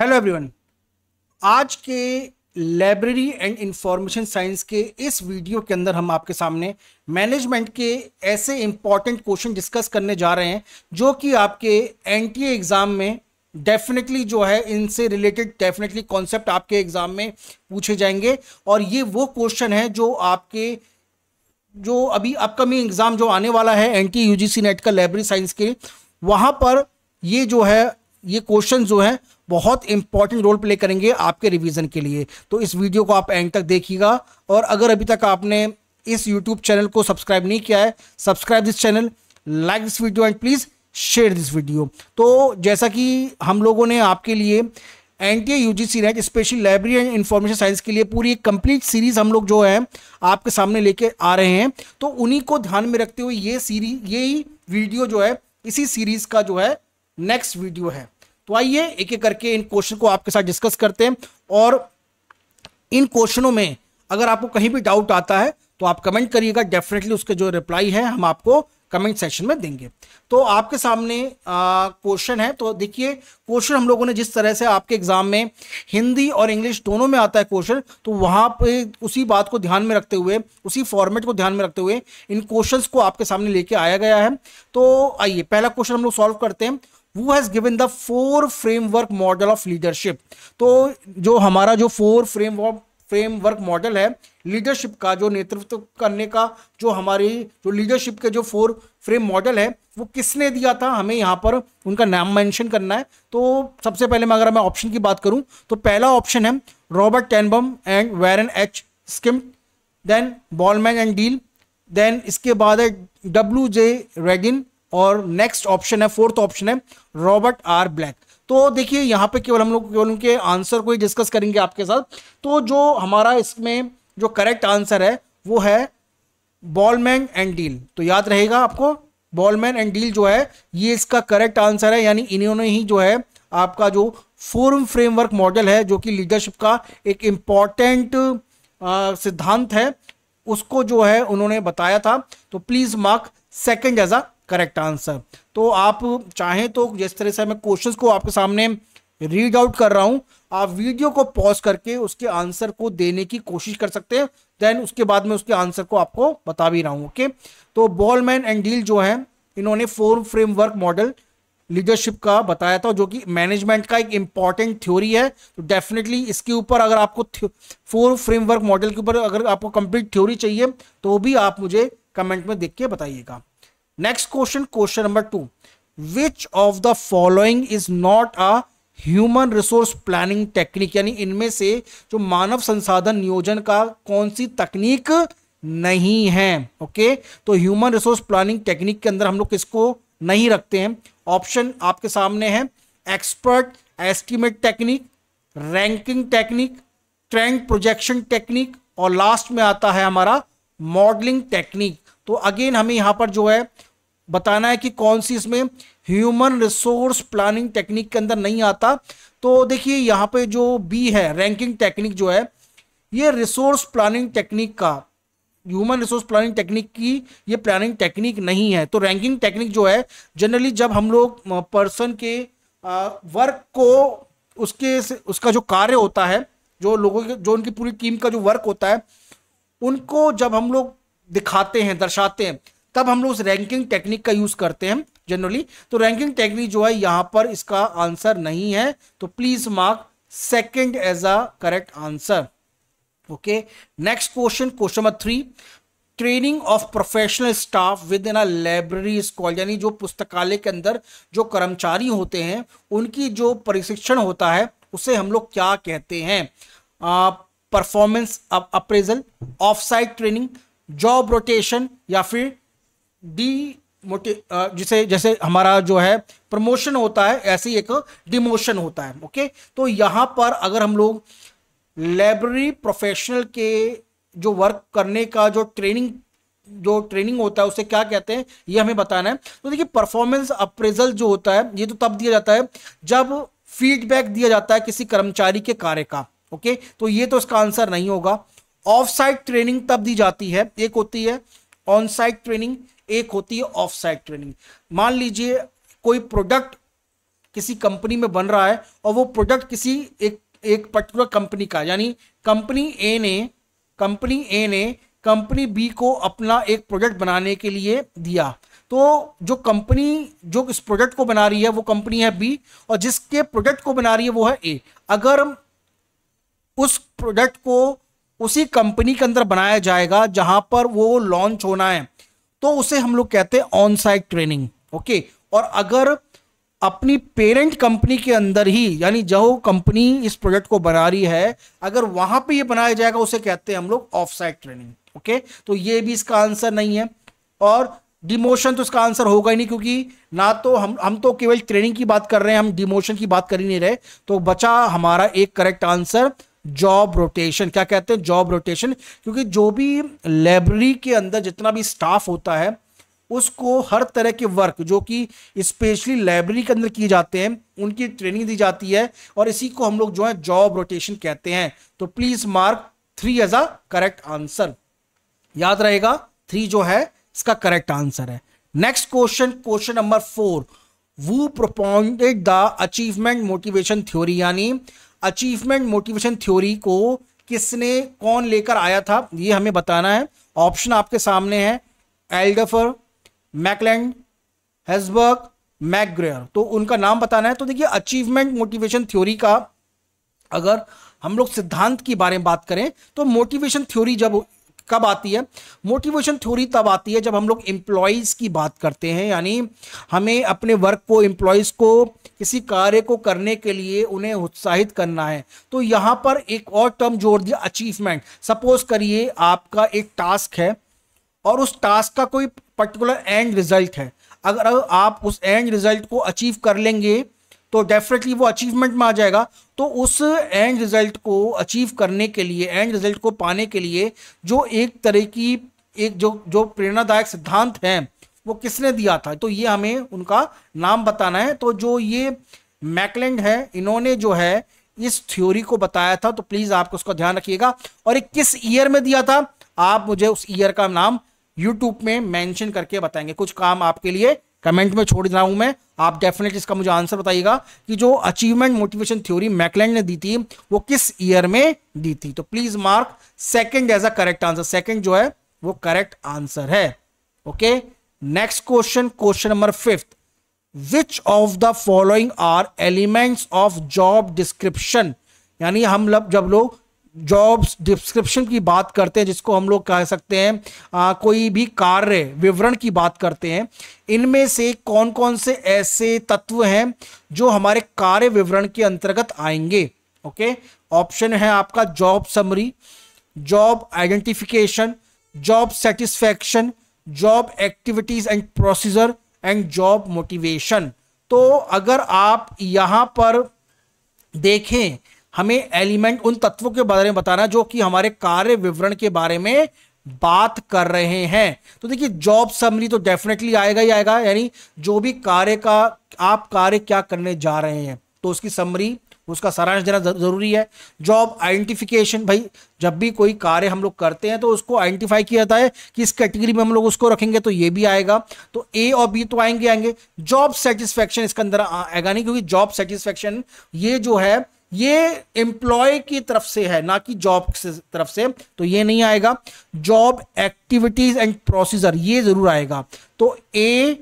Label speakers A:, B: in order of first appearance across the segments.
A: hello everyone आज के library and information science के इस वीडियो के अंदर हम आपके सामने मैनेजमेंट के ऐसे इंपॉर्टेंट क्वेश्चन डिस्कस करने जा रहे हैं जो कि आपके एनटीए एग्ज़ाम में डेफिनेटली जो है इनसे रिलेटेड डेफिनेटली कॉन्सेप्ट आपके एग्ज़ाम में पूछे जाएंगे और ये वो क्वेश्चन है जो आपके जो अभी अपकमिंग एग्ज़ाम जो आने वाला है एन टी नेट का लाइब्रेरी साइंस के वहाँ पर ये जो है ये क्वेश्चन जो है बहुत इंपॉर्टेंट रोल प्ले करेंगे आपके रिवीजन के लिए तो इस वीडियो को आप एंड तक देखिएगा और अगर अभी तक आपने इस यूट्यूब चैनल को सब्सक्राइब नहीं किया है subscribe this channel like this video and please share this video तो जैसा कि हम लोगों ने आपके लिए N T A U G C NET special library and information science के लिए पूरी एक कंप्लीट सीरीज हम लोग जो है आपके सामने लेके आ रहे हैं तो उन्हीं को ध्यान में रखते हुए ये सीरीज ये ही वीडियो जो है इसी सीरीज का जो है नेक्स्ट वीडियो है तो आइए एक एक करके इन क्वेश्चन को आपके साथ डिस्कस करते हैं और इन क्वेश्चनों में अगर आपको कहीं भी डाउट आता है तो आप कमेंट करिएगा डेफिनेटली उसके जो रिप्लाई है हम आपको कमेंट सेक्शन में देंगे तो आपके सामने क्वेश्चन है तो देखिए क्वेश्चन हम लोगों ने जिस तरह से आपके एग्जाम में हिंदी और इंग्लिश दोनों में आता है क्वेश्चन तो वहाँ पे उसी बात को ध्यान में रखते हुए उसी फॉर्मेट को ध्यान में रखते हुए इन क्वेश्चंस को आपके सामने लेके आया गया है तो आइए पहला क्वेश्चन हम लोग सॉल्व करते हैं who has given the four framework model of leadership तो जो हमारा जो four framework फ्रेमवर्क मॉडल है लीडरशिप का जो नेतृत्व करने का जो हमारी जो लीडरशिप के जो फोर फ्रेम मॉडल है वो किसने दिया था हमें यहाँ पर उनका नाम मेंशन करना है तो सबसे पहले मैं अगर मैं ऑप्शन की बात करूँ तो पहला ऑप्शन है Robert Tannenbaum and Warren H Schmidt then Bolman and Deal then इसके बाद है डब्ल्यू जे रेगिन और नेक्स्ट ऑप्शन है फोर्थ ऑप्शन है रॉबर्ट आर ब्लैक तो देखिए यहाँ पे केवल हम लोग केवल उनके आंसर को ही डिस्कस करेंगे आपके साथ तो जो हमारा इसमें जो करेक्ट आंसर है वो है बॉलमैन एंड डील तो याद रहेगा आपको बॉलमैन एंड डील जो है ये इसका करेक्ट आंसर है यानी इन्होंने ही जो है आपका जो फोरम फ्रेमवर्क मॉडल है जो कि लीडरशिप का एक इम्पॉर्टेंट सिद्धांत है उसको जो है उन्होंने बताया था तो please mark second as a correct answer तो आप चाहें तो जिस तरह से मैं क्वेश्चंस को आपके सामने रीड आउट कर रहा हूं आप वीडियो को पॉज करके उसके आंसर को देने की कोशिश कर सकते हैं देन उसके बाद में उसके आंसर को आपको बता भी रहा हूं ओके तो बॉलमैन एंड डील जो है इन्होंने फोर फ्रेमवर्क मॉडल लीडरशिप का बताया था जो कि मैनेजमेंट का एक इम्पॉर्टेंट थ्योरी है तो डेफिनेटली इसके ऊपर अगर आपको फोर फ्रेमवर्क मॉडल के ऊपर अगर आपको कंप्लीट थ्योरी चाहिए तो भी आप मुझे कमेंट में देख के बताइएगा next question question number two which of the following is not a human resource planning technique यानी इनमें से जो मानव संसाधन नियोजन का कौन सी तकनीक नहीं है ओके तो ह्यूमन रिसोर्स प्लानिंग टेक्निक के अंदर हम लोग किसको नहीं रखते हैं ऑप्शन आपके सामने है expert estimate technique ranking technique trend projection technique और लास्ट में आता है हमारा मॉडलिंग टेक्निक तो अगेन हमें यहां पर जो है बताना है कि कौन सी इसमें ह्यूमन रिसोर्स प्लानिंग टेक्निक के अंदर नहीं आता तो देखिए यहाँ पे जो बी है रैंकिंग टेक्निक जो है ये रिसोर्स प्लानिंग टेक्निक का ह्यूमन रिसोर्स प्लानिंग टेक्निक की ये प्लानिंग टेक्निक नहीं है तो रैंकिंग टेक्निक जो है जनरली जब हम लोग पर्सन के वर्क को उसके उसका जो कार्य होता है जो लोगों के जो उनकी पूरी टीम का जो वर्क होता है उनको जब हम लोग दिखाते हैं दर्शाते हैं तब हम लोग उस रैंकिंग टेक्निक का यूज करते हैं जनरली तो रैंकिंग टेक्निक जो है यहां पर इसका आंसर नहीं है तो please mark second as a correct answer okay next question question number three training of professional staff within a library school यानी जो पुस्तकालय के अंदर जो कर्मचारी होते हैं उनकी जो प्रशिक्षण होता है उसे हम लोग क्या कहते हैं performance appraisal off site training job rotation या फिर डी मोटिव जिसे जैसे हमारा जो है प्रमोशन होता है ऐसे ही एक डिमोशन होता है ओके तो यहाँ पर अगर हम लोग लाइब्रेरी प्रोफेशनल के जो वर्क करने का जो ट्रेनिंग जो ट्रेनिंग होता है उसे क्या कहते हैं ये हमें बताना है तो देखिए परफॉर्मेंस अप्रेजल जो होता है ये तो तब दिया जाता है जब फीडबैक दिया जाता है किसी कर्मचारी के कार्य का ओके तो ये तो इसका आंसर नहीं होगा ऑफ साइड ट्रेनिंग तब दी जाती है एक होती है ऑन साइड ट्रेनिंग एक होती है ऑफ साइड ट्रेनिंग मान लीजिए कोई प्रोडक्ट किसी कंपनी में बन रहा है और वो प्रोडक्ट किसी एक एक पर्टिकुलर कंपनी का यानी कंपनी ए ने कंपनी ए ने कंपनी बी को अपना एक प्रोडक्ट बनाने के लिए दिया तो जो कंपनी जो इस प्रोडक्ट को बना रही है वो कंपनी है बी और जिसके प्रोडक्ट को बना रही है वो है ए अगर उस प्रोडक्ट को उसी कंपनी के अंदर बनाया जाएगा जहां पर वो लॉन्च होना है तो उसे हम लोग कहते हैं ऑन साइट ट्रेनिंग ओके और अगर अपनी पेरेंट कंपनी के अंदर ही यानी जो कंपनी इस प्रोजेक्ट को बना रही है अगर वहां पे ये बनाया जाएगा उसे कहते हैं हम लोग ऑफ साइट ट्रेनिंग ओके तो ये भी इसका आंसर नहीं है और डिमोशन तो इसका आंसर होगा ही नहीं क्योंकि ना तो हम हम तो केवल ट्रेनिंग की बात कर रहे हैं हम डिमोशन की बात कर ही नहीं रहे तो बचा हमारा एक करेक्ट आंसर जॉब रोटेशन क्या कहते हैं जॉब रोटेशन क्योंकि जो भी लाइब्रेरी के अंदर जितना भी स्टाफ होता है उसको हर तरह के वर्क जो कि स्पेशली लाइब्रेरी के अंदर किए जाते हैं उनकी ट्रेनिंग दी जाती है और इसी को हम लोग जो है जॉब रोटेशन कहते हैं तो please mark three as a correct answer याद रहेगा थ्री जो है इसका करेक्ट आंसर है next question question number four who propounded the achievement motivation theory यानी अचीवमेंट मोटिवेशन थ्योरी को किसने कौन लेकर आया था ये हमें बताना है ऑप्शन आपके सामने है एल्डफर मैकलैंड हेजबर्ग मैकग्रेयर तो उनका नाम बताना है तो देखिए अचीवमेंट मोटिवेशन थ्योरी का अगर हम लोग सिद्धांत के बारे में बात करें तो मोटिवेशन थ्योरी जब कब आती है मोटिवेशन थ्योरी तब आती है जब हम लोग एम्प्लॉयज़ की बात करते हैं यानी हमें अपने वर्क को एम्प्लॉयज़ को किसी कार्य को करने के लिए उन्हें उत्साहित करना है तो यहाँ पर एक और टर्म जोड़ दिया अचीवमेंट सपोज करिए आपका एक टास्क है और उस टास्क का कोई पर्टिकुलर एंड रिजल्ट है अगर आप उस एंड रिजल्ट को अचीव कर लेंगे तो डेफिनेटली वो अचीवमेंट में आ जाएगा तो उस एंड रिजल्ट को अचीव करने के लिए एंड रिजल्ट को पाने के लिए जो एक तरह की एक जो जो प्रेरणादायक सिद्धांत है वो किसने दिया था तो ये हमें उनका नाम बताना है तो जो ये मैकलैंड है इन्होंने जो है इस थ्योरी को बताया था तो प्लीज़ आपको उसका ध्यान रखिएगा और एक किस ईयर में दिया था आप मुझे उस ईयर का नाम यूट्यूब में मेंशन करके बताएंगे कुछ काम आपके लिए कमेंट में छोड़ रहा हूं मैं आप डेफिनेटली इसका मुझे आंसर बताइएगा कि जो अचीवमेंट मोटिवेशन थ्योरी मैकलैंड ने दी थी वो किस ईयर में दी थी तो please mark second as a correct answer second जो है वो करेक्ट आंसर है okay next question question number fifth which of the following are elements of job description यानी हम लब जब लोग जॉब्स डिस्क्रिप्शन की बात करते हैं जिसको हम लोग कह सकते हैं आ, कोई भी कार्य विवरण की बात करते हैं इनमें से कौन कौन से ऐसे तत्व हैं जो हमारे कार्य विवरण के अंतर्गत आएंगे ओके ऑप्शन है आपका job summary job identification job satisfaction job activities and procedure and job motivation तो अगर आप यहाँ पर देखें हमें एलिमेंट उन तत्वों के बारे में बताना जो कि हमारे कार्य विवरण के बारे में बात कर रहे हैं तो देखिए जॉब समरी तो डेफिनेटली आएगा ही आएगा यानी जो भी कार्य का आप कार्य क्या करने जा रहे हैं तो उसकी समरी उसका सारांश देना जरूरी है जॉब आइडेंटिफिकेशन भाई जब भी कोई कार्य हम लोग करते हैं तो उसको आइडेंटिफाई किया जाता है कि इस कैटेगरी में हम लोग उसको रखेंगे तो ये भी आएगा तो ए और बी तो आएंगे आएंगे जॉब सेटिस्फेक्शन इसके अंदर आएगा नहीं क्योंकि जॉब सेटिस्फेक्शन ये जो है ये एम्प्लॉय की तरफ से है ना कि जॉब से तरफ से तो ये नहीं आएगा जॉब एक्टिविटीज एंड प्रोसीजर ये जरूर आएगा तो ए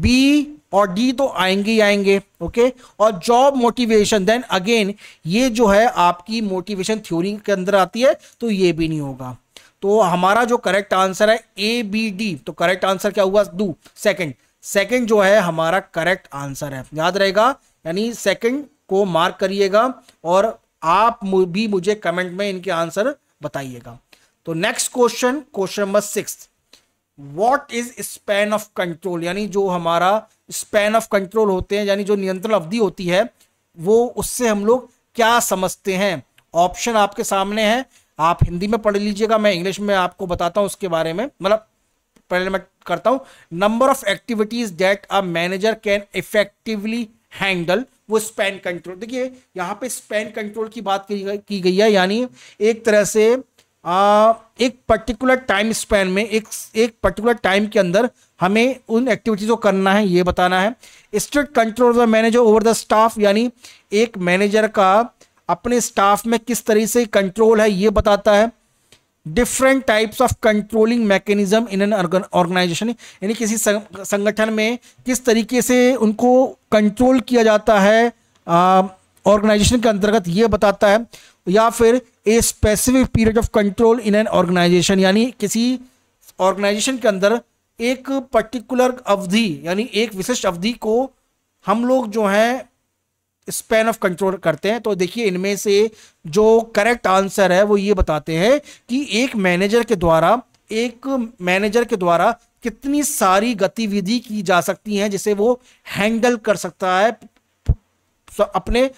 A: बी और डी तो आएंगे ही आएंगे ओके और जॉब मोटिवेशन देन अगेन ये जो है आपकी मोटिवेशन थ्योरी के अंदर आती है तो ये भी नहीं होगा तो हमारा जो करेक्ट आंसर है ए बी डी तो करेक्ट आंसर क्या हुआ डू सेकेंड सेकेंड जो है हमारा करेक्ट आंसर है याद रहेगा यानी सेकेंड को मार्क करिएगा और आप भी मुझे कमेंट में इनके आंसर बताइएगा तो next question question number six what is span of control यानी जो हमारा स्पैन ऑफ कंट्रोल होते हैं यानी जो नियंत्रण अवधि होती है वो उससे हम लोग क्या समझते हैं ऑप्शन आपके सामने है आप हिंदी में पढ़ लीजिएगा मैं इंग्लिश में आपको बताता हूँ उसके बारे में मतलब पहले मैं करता हूँ number of activities that a manager can effectively handle वो स्पेन कंट्रोल देखिए यहाँ पे स्पेन कंट्रोल की बात की गई है यानी एक तरह से आ, एक पर्टिकुलर टाइम स्पेन में एक एक पर्टिकुलर टाइम के अंदर हमें उन एक्टिविटीज़ को करना है ये बताना है strict control of manager over the staff यानी एक मैनेजर का अपने स्टाफ में किस तरह से कंट्रोल है ये बताता है different types of controlling mechanism in an organization यानी किसी संगठन में किस तरीके से उनको कंट्रोल किया जाता है ऑर्गेनाइजेशन के अंतर्गत ये बताता है या फिर a specific period of control in an organization यानी किसी ऑर्गेनाइजेशन के अंदर एक पर्टिकुलर अवधि यानी एक विशिष्ट अवधि को हम लोग जो हैं स्पेन ऑफ कंट्रोल करते हैं तो देखिए इनमें से जो करेक्ट आंसर है वो ये बताते हैं कि एक मैनेजर के द्वारा एक मैनेजर के द्वारा कितनी सारी गतिविधि की जा सकती है जिसे वो हैंडल कर सकता है अपने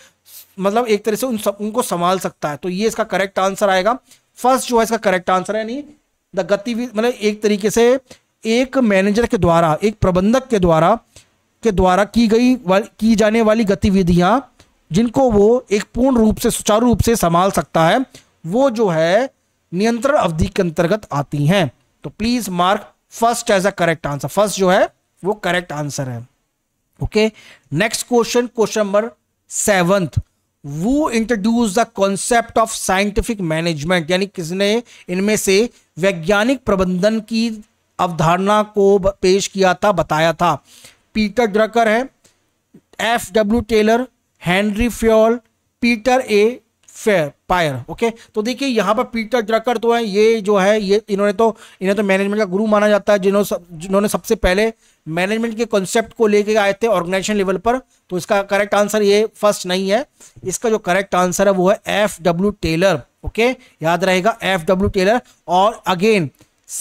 A: मतलब एक तरह से उन सब उनको संभाल सकता है तो ये इसका करेक्ट आंसर आएगा फर्स्ट जो है इसका करेक्ट आंसर है नहीं द गतिविधि मतलब एक तरीके से एक मैनेजर के द्वारा एक प्रबंधक के द्वारा के द्वारा की गई की जाने वाली गतिविधियां जिनको वो एक पूर्ण रूप से सुचारू रूप से संभाल सकता है वो जो है नियंत्रण अवधि के अंतर्गत आती हैं तो please mark first as a correct answer first जो है वो करेक्ट आंसर है okay next question question number seventh who introduced the concept of scientific management यानी किसने इनमें से वैज्ञानिक प्रबंधन की अवधारणा को पेश किया था बताया था पीटर ड्रकर है F W Taylor Henri Fayol Peter A फेयर पायर ओके तो देखिए यहाँ पर पीटर ड्रकर तो है ये जो है ये इन्होंने तो इन्हें तो मैनेजमेंट का गुरु माना जाता है जिन्होंने सब जिन्होंने सबसे पहले मैनेजमेंट के कॉन्सेप्ट को लेके आए थे ऑर्गेनाइजेशन लेवल पर तो इसका करेक्ट आंसर ये फर्स्ट नहीं है इसका जो करेक्ट आंसर है वो है एफ डब्ल्यू टेलर ओके याद रहेगा एफ डब्ल्यू टेलर और अगेन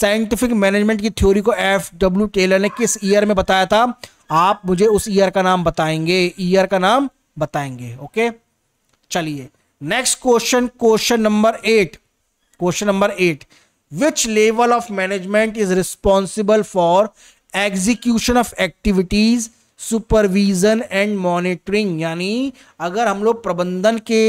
A: साइंटिफिक मैनेजमेंट की थ्योरी को एफ डब्ल्यू टेलर ने किस ईयर में बताया था आप मुझे उस ईयर का नाम बताएंगे ईयर का नाम बताएंगे ओके चलिए next question question number eight question number eight which level of management is responsible for execution of activities supervision and monitoring यानी अगर हम लोग प्रबंधन के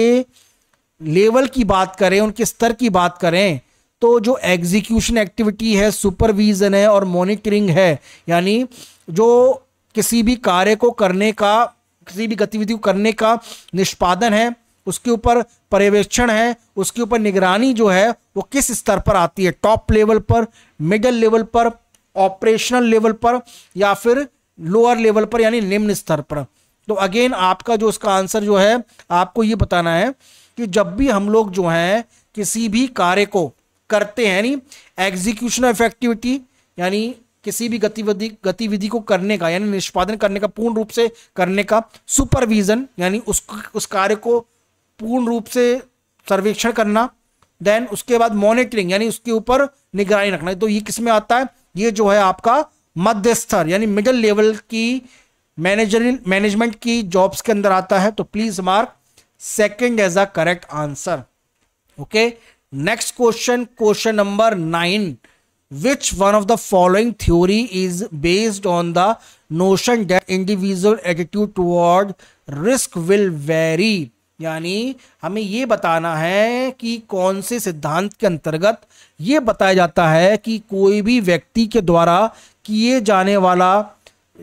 A: लेवल की बात करें उनके स्तर की बात करें तो जो एग्जीक्यूशन एक्टिविटी है सुपरविजन है और मॉनिटरिंग है यानी जो किसी भी कार्य को करने का किसी भी गतिविधि को करने का निष्पादन है उसके ऊपर पर्यवेक्षण है उसके ऊपर निगरानी जो है वो किस स्तर पर आती है टॉप लेवल पर मिडल लेवल पर ऑपरेशनल लेवल पर या फिर लोअर लेवल पर यानी निम्न स्तर पर तो अगेन आपका जो उसका आंसर जो है आपको ये बताना है कि जब भी हम लोग जो हैं किसी भी कार्य को करते हैं यानी एग्जीक्यूशन इफेक्टिविटी यानी किसी भी गतिविधि गतिविधि को करने का यानी निष्पादन करने का पूर्ण रूप से करने का सुपरविजन यानी उस उस कार्य को पूर्ण रूप से सर्वेक्षण करना देन उसके बाद मॉनिटरिंग यानी उसके ऊपर निगरानी रखना तो ये किस में आता है ये जो है आपका मध्य स्तर यानी मिडिल लेवल की मैनेजर मैनेजमेंट की जॉब्स के अंदर आता है तो please mark second as a correct answer okay next question question number nine which one of the following theory is based on the notion that individual attitude toward risk will vary यानी हमें ये बताना है कि कौन से सिद्धांत के अंतर्गत ये बताया जाता है कि कोई भी व्यक्ति के द्वारा किए जाने वाला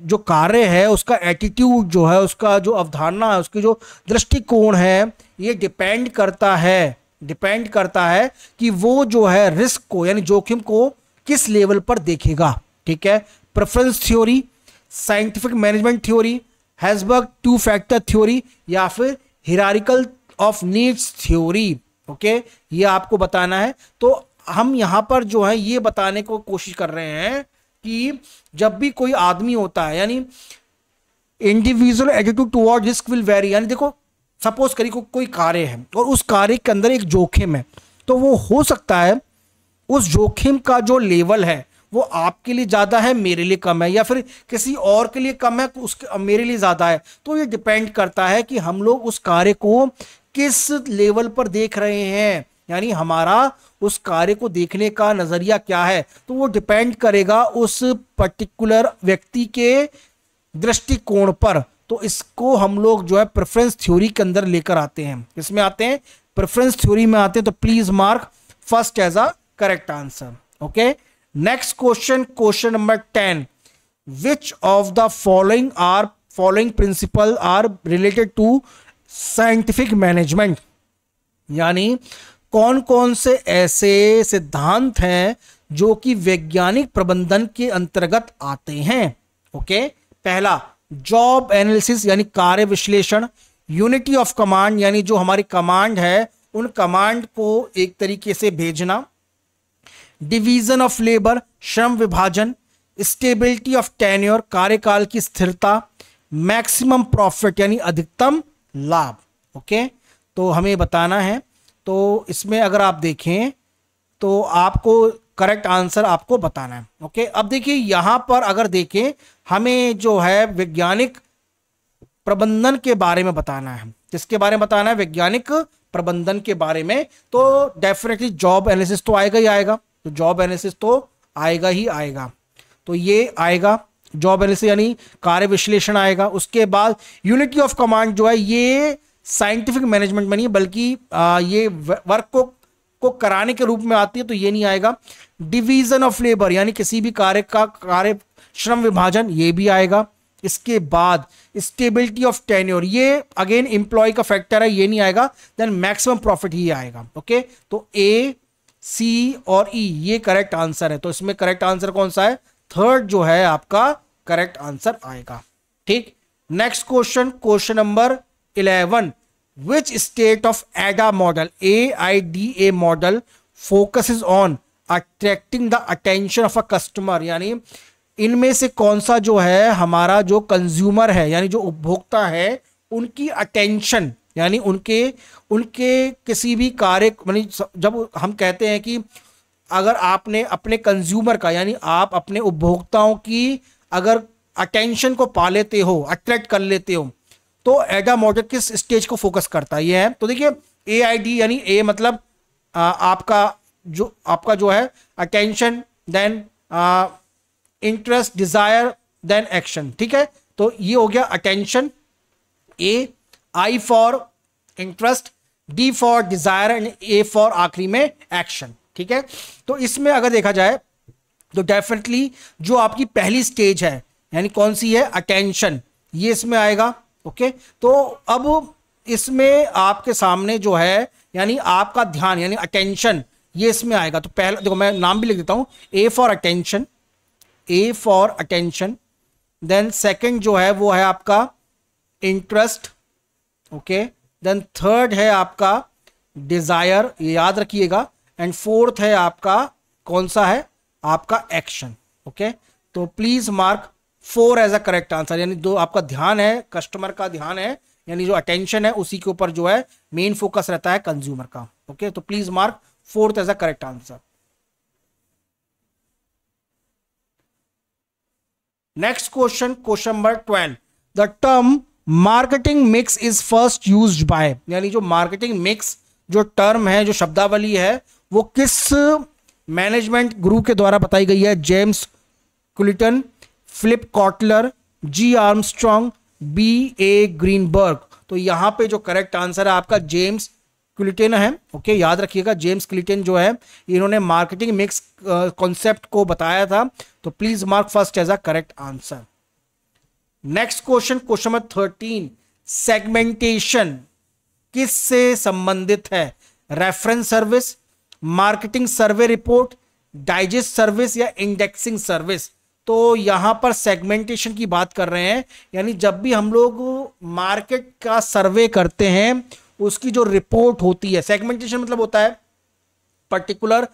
A: जो कार्य है उसका एटीट्यूड जो है उसका जो अवधारणा है उसकी जो दृष्टिकोण है ये डिपेंड करता है डिपेंड करता है कि वो जो है रिस्क को यानी जोखिम को किस लेवल पर देखेगा ठीक है preference theory scientific management theory Herzberg two factor theory या फिर hierarchical of needs theory okay ये आपको बताना है तो हम यहाँ पर जो है ये बताने को कोशिश कर रहे हैं कि जब भी कोई आदमी होता है यानी individual attitude toward risk will vary यानी देखो सपोज करी को, कोई कार्य है और उस कार्य के अंदर एक जोखिम है तो वो हो सकता है उस जोखिम का जो लेवल है वो आपके लिए ज़्यादा है मेरे लिए कम है या फिर किसी और के लिए कम है तो उसके मेरे लिए ज़्यादा है तो ये डिपेंड करता है कि हम लोग उस कार्य को किस लेवल पर देख रहे हैं यानी हमारा उस कार्य को देखने का नज़रिया क्या है तो वो डिपेंड करेगा उस पर्टिकुलर व्यक्ति के दृष्टिकोण पर तो इसको हम लोग जो है प्रेफरेंस थ्योरी के अंदर लेकर आते हैं इसमें आते हैं प्रेफरेंस थ्योरी में आते हैं तो please mark first as a correct answer okay next question question number ten which of the following are following principle are related to scientific management यानी कौन कौन से ऐसे सिद्धांत हैं जो कि वैज्ञानिक प्रबंधन के अंतर्गत आते हैं ओके पहला जॉब एनालिसिस यानी कार्य विश्लेषण यूनिटी ऑफ कमांड यानी जो हमारी कमांड है उन कमांड को एक तरीके से भेजना डिवीजन ऑफ लेबर श्रम विभाजन स्टेबिलिटी ऑफ टेन्योर कार्यकाल की स्थिरता मैक्सिमम प्रॉफिट यानी अधिकतम लाभ ओके तो हमें बताना है तो इसमें अगर आप देखें तो आपको करेक्ट आंसर आपको बताना है ओके अब देखिए यहां पर अगर देखें हमें जो है वैज्ञानिक प्रबंधन के बारे में बताना है किसके बारे में बताना है वैज्ञानिक प्रबंधन के बारे में तो डेफिनेटली जॉब एनालिसिस तो आएगा ही आएगा तो जॉब एनालिसिस तो आएगा ही आएगा तो ये आएगा जॉब एनालिसिस यानी कार्य विश्लेषण आएगा उसके बाद यूनिटी ऑफ कमांड जो है ये साइंटिफिक मैनेजमेंट में नहीं बल्कि ये वर्क को को कराने के रूप में आती है तो ये नहीं आएगा डिवीजन ऑफ लेबर यानी किसी भी कार्य का कार्य श्रम विभाजन ये भी आएगा इसके बाद स्टेबिलिटी ऑफ टेन्योर ये अगेन एम्प्लॉय का फैक्टर है ये नहीं आएगा देन मैक्सिमम प्रॉफिट ही आएगा ओके तो ए सी और ई e, ये करेक्ट आंसर है तो इसमें करेक्ट आंसर कौन सा है थर्ड जो है आपका करेक्ट आंसर आएगा ठीक next question question number eleven which state of AIDA model A I D A model focus is on attracting the attention of a customer यानी इनमें से कौन सा जो है हमारा जो कंज्यूमर है यानी जो उपभोक्ता है उनकी अटेंशन यानी उनके उनके किसी भी कार्य मानी जब हम कहते हैं कि अगर आपने अपने कंज्यूमर का यानी आप अपने उपभोक्ताओं की अगर अटेंशन को पा लेते हो अट्रैक्ट कर लेते हो तो एडा मॉडल किस स्टेज को फोकस करता है ये है तो देखिए ए आई डी यानी ए मतलब आ, आपका जो आपका जो है attention then interest desire then action ठीक है तो ये हो गया attention A I for interest D for desire and A for आखिरी में एक्शन ठीक है तो इसमें अगर देखा जाए तो डेफिनेटली जो आपकी पहली स्टेज है यानी कौन सी है अटेंशन ये इसमें आएगा ओके तो अब इसमें आपके सामने जो है यानी आपका ध्यान यानी अटेंशन ये इसमें आएगा तो पहला देखो मैं नाम भी लिख देता हूं A for attention A for attention then second जो है वो है आपका इंटरेस्ट ओके देन थर्ड है आपका डिज़ायर ये याद रखिएगा एंड फोर्थ है आपका कौन सा है आपका एक्शन ओके तो please mark four as a correct answer यानी जो आपका ध्यान है कस्टमर का ध्यान है यानी जो अटेंशन है उसी के ऊपर जो है मेन फोकस रहता है कंज्यूमर का ओके तो please mark fourth as a correct answer next question question number twelve the term marketing mix is first used by यानी जो मार्केटिंग मिक्स जो टर्म है जो शब्दावली है वो किस मैनेजमेंट ग्रुप के द्वारा बताई गई है James Culliton Philip Kotler G Armstrong B A Greenberg तो यहाँ पे जो करेक्ट आंसर है आपका जेम्स क्लिटन है ओके okay, याद रखिएगा जेम्स क्लिटन जो है इन्होंने मार्केटिंग मिक्स कॉन्सेप्ट को बताया था तो please mark first as a correct answer next question question number thirteen segmentation किस से संबंधित है reference service marketing survey report digest service या इंडेक्सिंग सर्विस तो यहां पर सेगमेंटेशन की बात कर रहे हैं यानी जब भी हम लोग मार्केट का सर्वे करते हैं उसकी जो रिपोर्ट होती है सेगमेंटेशन मतलब होता है पर्टिकुलर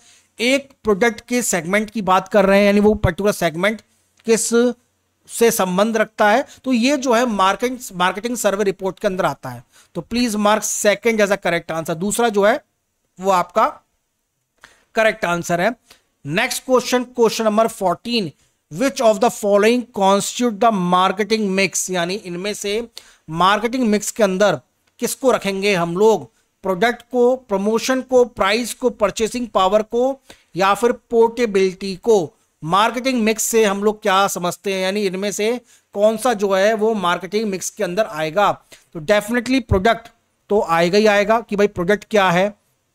A: एक प्रोडक्ट के सेगमेंट की बात कर रहे हैं यानी वो पर्टिकुलर सेगमेंट किस से संबंध रखता है तो ये जो है मार्केटिंग मार्केटिंग सर्वे रिपोर्ट के अंदर आता है तो please mark second as a correct answer दूसरा जो है वो आपका करेक्ट आंसर है next question question number fourteen which of the following constitute the marketing mix यानी इनमें से मार्केटिंग मिक्स के अंदर किसको रखेंगे हम लोग प्रोडक्ट को प्रमोशन को प्राइस को परचेसिंग पावर को या फिर पोर्टेबिलिटी को मार्केटिंग मिक्स से हम लोग क्या समझते हैं यानी इनमें से कौन सा जो है वो मार्केटिंग मिक्स के अंदर आएगा तो डेफिनेटली प्रोडक्ट तो आएगा ही आएगा कि भाई प्रोडक्ट क्या है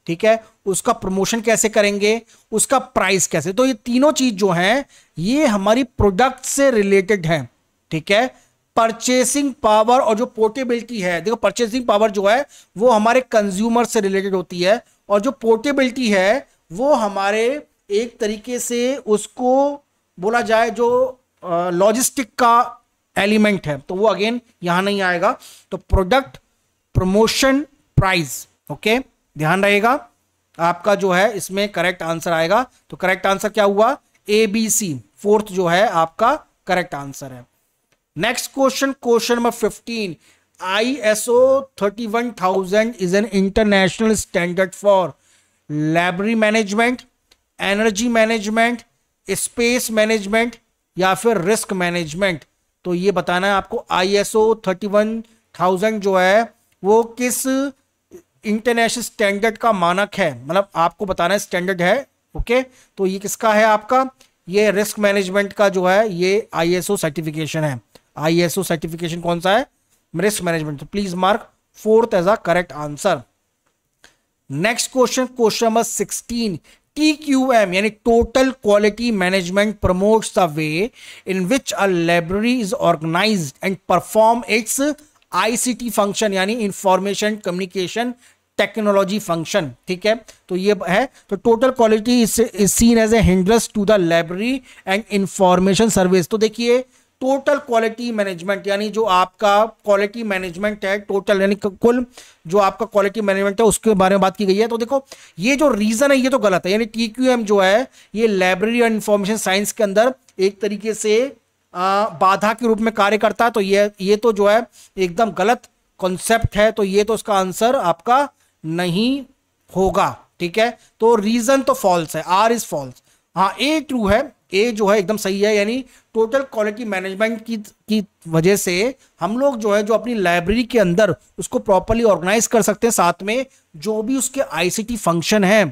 A: ठीक है उसका प्रमोशन कैसे करेंगे उसका प्राइस कैसे तो ये तीनों चीज जो हैं ये हमारी प्रोडक्ट से रिलेटेड हैं ठीक है परचेसिंग पावर और जो पोर्टेबिलिटी है देखो परचेसिंग पावर जो है वो हमारे कंज्यूमर से रिलेटेड होती है और जो पोर्टेबिलिटी है वो हमारे एक तरीके से उसको बोला जाए जो लॉजिस्टिक का एलिमेंट है तो वो अगेन यहां नहीं आएगा तो प्रोडक्ट प्रमोशन प्राइस ओके ध्यान रहेगा आपका जो है इसमें करेक्ट आंसर आएगा तो करेक्ट आंसर क्या हुआ ए बी सी फोर्थ जो है आपका करेक्ट आंसर है next question question number fifteen I S O thirty one thousand is an international standard for library management energy management space management या फिर रिस्क मैनेजमेंट तो ये बताना है आपको I S O thirty one thousand जो है वो किस इंटरनेशनल स्टैंडर्ड का मानक है मतलब आपको बताना है स्टैंडर्ड है ओके तो ये किसका है आपका ये रिस्क मैनेजमेंट का जो है ये आईएसओ सर्टिफिकेशन है आईएसओ सर्टिफिकेशन कौन सा है रिस्क मैनेजमेंट तो please mark fourth as a correct answer next question question number sixteen TQM यानी total quality management promotes the way in which a library is organize and perform its ICT function यानी information communication technology function ठीक है तो ये है तो total quality is seen as a hindrance to the library and information service तो देखिए total quality management यानी जो आपका क्वालिटी मैनेजमेंट है टोटल यानी कुल जो आपका क्वालिटी मैनेजमेंट है उसके बारे में बात की गई है तो देखो ये जो रीज़न है ये तो गलत है यानी टी जो है ये लाइब्रेरी और इंफॉर्मेशन साइंस के अंदर एक तरीके से आ, बाधा के रूप में कार्य करता है तो ये ये तो जो है एकदम गलत कॉन्सेप्ट है तो ये तो उसका आंसर आपका नहीं होगा ठीक है तो रीजन तो फॉल्स है आर इज फॉल्स हाँ ए ट्रू है ए जो है एकदम सही है यानी टोटल क्वालिटी मैनेजमेंट की की वजह से हम लोग जो है जो अपनी लाइब्रेरी के अंदर उसको प्रॉपरली ऑर्गेनाइज कर सकते हैं साथ में जो भी उसके आईसीटी फंक्शन है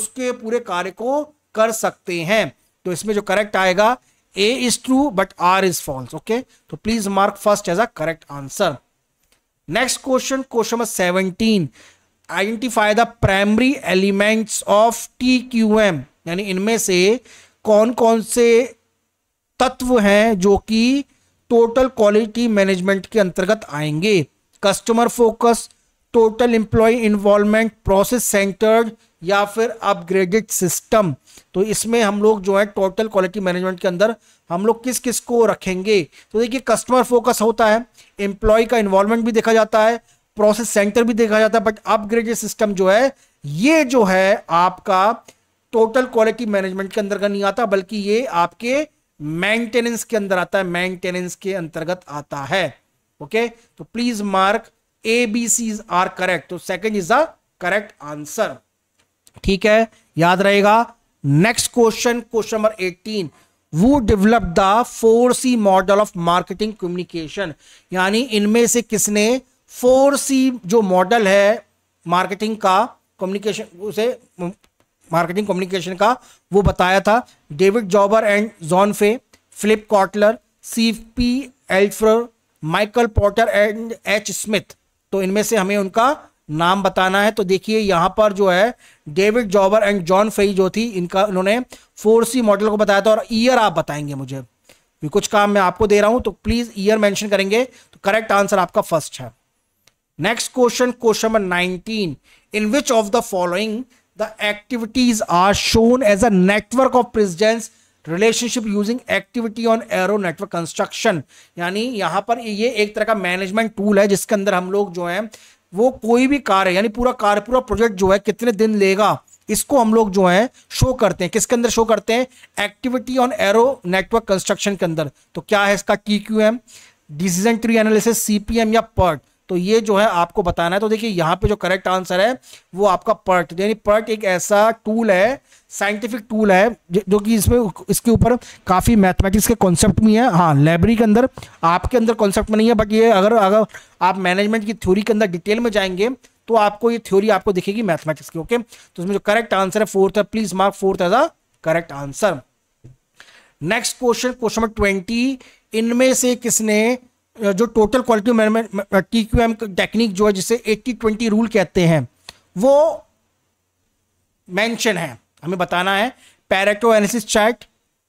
A: उसके पूरे कार्य को कर सकते हैं तो इसमें जो करेक्ट आएगा A is true but R is false okay तो please mark first as a correct answer next question question number seventeen identify the primary elements of T Q M यानी इनमें से कौन कौन से तत्व हैं जो कि टोटल क्वालिटी मैनेजमेंट के अंतर्गत आएंगे customer focus total employee involvement process centered या फिर अपग्रेडेड सिस्टम तो इसमें हम लोग जो है टोटल क्वालिटी मैनेजमेंट के अंदर हम लोग किस किस को रखेंगे तो देखिए कस्टमर फोकस होता है एम्प्लॉय का इन्वॉल्वमेंट भी देखा जाता है प्रोसेस सेंटर भी देखा जाता है बट अपग्रेडेड सिस्टम जो है ये जो है आपका टोटल क्वालिटी मैनेजमेंट के अंदर का नहीं आता बल्कि ये आपके मेंटेनेंस के अंदर आता है मेंटेनेंस के अंतर्गत आता है ओके तो please mark A B C are correct तो second is the correct answer ठीक है याद रहेगा नेक्स्ट क्वेश्चन क्वेश्चन नंबर 18 वो develop the four C model of marketing communication यानी इनमें से किसने फोर सी जो मॉडल है मार्केटिंग का कम्युनिकेशन उसे मार्केटिंग कम्युनिकेशन का वो बताया था David Jobber and John Fahy Philip Kotler C P Elfer Michael Porter and H Smith तो इनमें से हमें उनका नाम बताना है तो देखिए यहाँ पर जो है David Jobber and John Fahy जो थी इनका उन्होंने फोर सी मॉडल को बताया था और ईयर आप बताएंगे मुझे भी कुछ काम मैं आपको दे रहा हूं तो प्लीज ईयर मेंशन करेंगे तो करेक्ट आंसर आपका फर्स्ट है next question question number 19 in which of the following the activities are shown as a network of precedence relationship using activity on arrow network construction यानी यहाँ पर ये एक तरह का मैनेजमेंट टूल है जिसके अंदर हम लोग जो है वो कोई भी कार्य यानी पूरा कार्य पूरा प्रोजेक्ट जो है कितने दिन लेगा इसको हम लोग जो है शो करते हैं किसके अंदर शो करते हैं activity on arrow network construction के अंदर तो क्या है इसका T Q M decision tree analysis CPM या पर्ट तो ये जो है आपको बताना है तो देखिए यहाँ पे जो करेक्ट आंसर है वो आपका पर्ट यानी पर्ट एक ऐसा टूल है साइंटिफिक टूल है जो कि इसमें इसके ऊपर काफ़ी मैथमेटिक्स के कॉन्सेप्ट भी है हाँ लाइब्रेरी के अंदर आपके अंदर कॉन्सेप्ट में नहीं है बट ये अगर अगर आप मैनेजमेंट की थ्योरी के अंदर डिटेल में जाएंगे तो आपको ये थ्योरी आपको दिखेगी मैथमेटिक्स की ओके तो इसमें जो करेक्ट आंसर है फोर्थ है please mark fourth as a correct answer next question question number twenty इनमें से किसने जो total quality T Q M technique जो है जिसे एट्टी ट्वेंटी रूल कहते हैं वो मेंशन है हमें बताना है Pareto analysis chart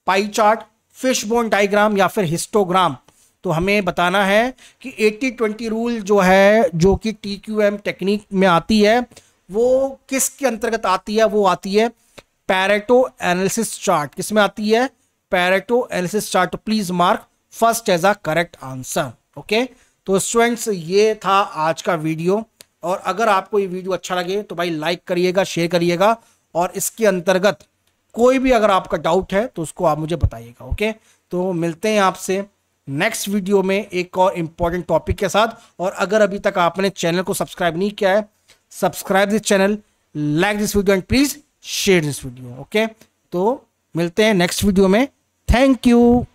A: pie chart fish bone diagram या फिर हिस्टोग्राम तो हमें बताना है कि एट्टी ट्वेंटी रूल जो है जो कि टी क्यू एम टेक्निक में आती है वो किसके अंतर्गत आती है वो आती है पैरेटो एनालिसिस चार्ट किस में आती है Pareto analysis chart please mark first as a correct answer okay तो स्टूडेंट्स ये था आज का वीडियो और अगर आपको ये वीडियो अच्छा लगे तो भाई लाइक करिएगा शेयर करिएगा और इसके अंतर्गत कोई भी अगर आपका डाउट है तो उसको आप मुझे बताइएगा ओके तो मिलते हैं आपसे नेक्स्ट वीडियो में एक और इम्पॉर्टेंट टॉपिक के साथ और अगर अभी तक आपने चैनल को सब्सक्राइब नहीं किया है subscribe this channel like this video and please share this video okay तो मिलते हैं नेक्स्ट वीडियो में थैंक यू